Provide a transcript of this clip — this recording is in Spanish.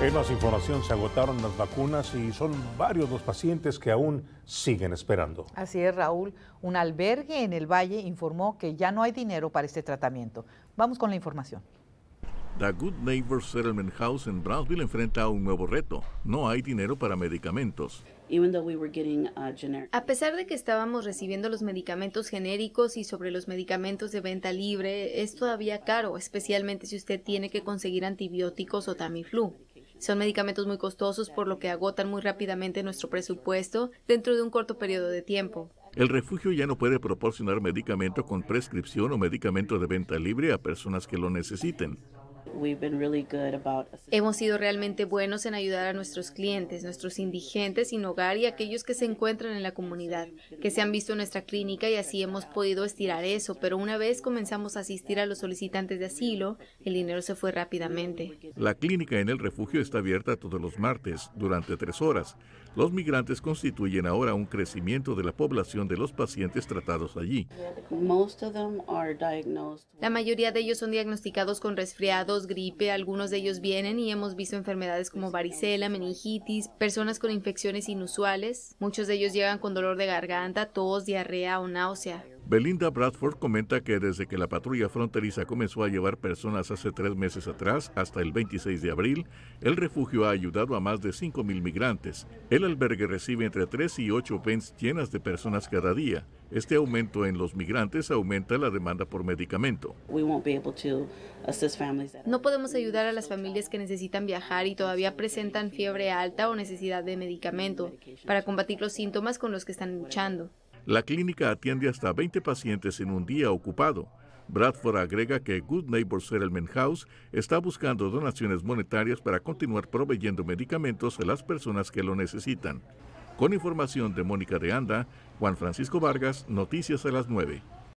En más información, se agotaron las vacunas y son varios los pacientes que aún siguen esperando. Así es, Raúl. Un albergue en el Valle informó que ya no hay dinero para este tratamiento. Vamos con la información. The Good Neighbor Settlement House en Brownsville enfrenta un nuevo reto. No hay dinero para medicamentos. Uh, A pesar de que estábamos recibiendo los medicamentos genéricos y sobre los medicamentos de venta libre, es todavía caro, especialmente si usted tiene que conseguir antibióticos o Tamiflu. Son medicamentos muy costosos por lo que agotan muy rápidamente nuestro presupuesto dentro de un corto periodo de tiempo. El refugio ya no puede proporcionar medicamento con prescripción o medicamento de venta libre a personas que lo necesiten. Hemos sido realmente buenos en ayudar a nuestros clientes, nuestros indigentes sin hogar y aquellos que se encuentran en la comunidad, que se han visto en nuestra clínica y así hemos podido estirar eso, pero una vez comenzamos a asistir a los solicitantes de asilo, el dinero se fue rápidamente. La clínica en el refugio está abierta todos los martes durante tres horas. Los migrantes constituyen ahora un crecimiento de la población de los pacientes tratados allí. La mayoría de ellos son diagnosticados con resfriados gripe, algunos de ellos vienen y hemos visto enfermedades como varicela, meningitis, personas con infecciones inusuales, muchos de ellos llegan con dolor de garganta, tos, diarrea o náusea. Belinda Bradford comenta que desde que la patrulla fronteriza comenzó a llevar personas hace tres meses atrás hasta el 26 de abril, el refugio ha ayudado a más de 5.000 migrantes. El albergue recibe entre 3 y 8 vents llenas de personas cada día. Este aumento en los migrantes aumenta la demanda por medicamento. No podemos ayudar a las familias que necesitan viajar y todavía presentan fiebre alta o necesidad de medicamento para combatir los síntomas con los que están luchando. La clínica atiende hasta 20 pacientes en un día ocupado. Bradford agrega que Good Neighbor Settlement House está buscando donaciones monetarias para continuar proveyendo medicamentos a las personas que lo necesitan. Con información de Mónica de Anda, Juan Francisco Vargas, Noticias a las 9.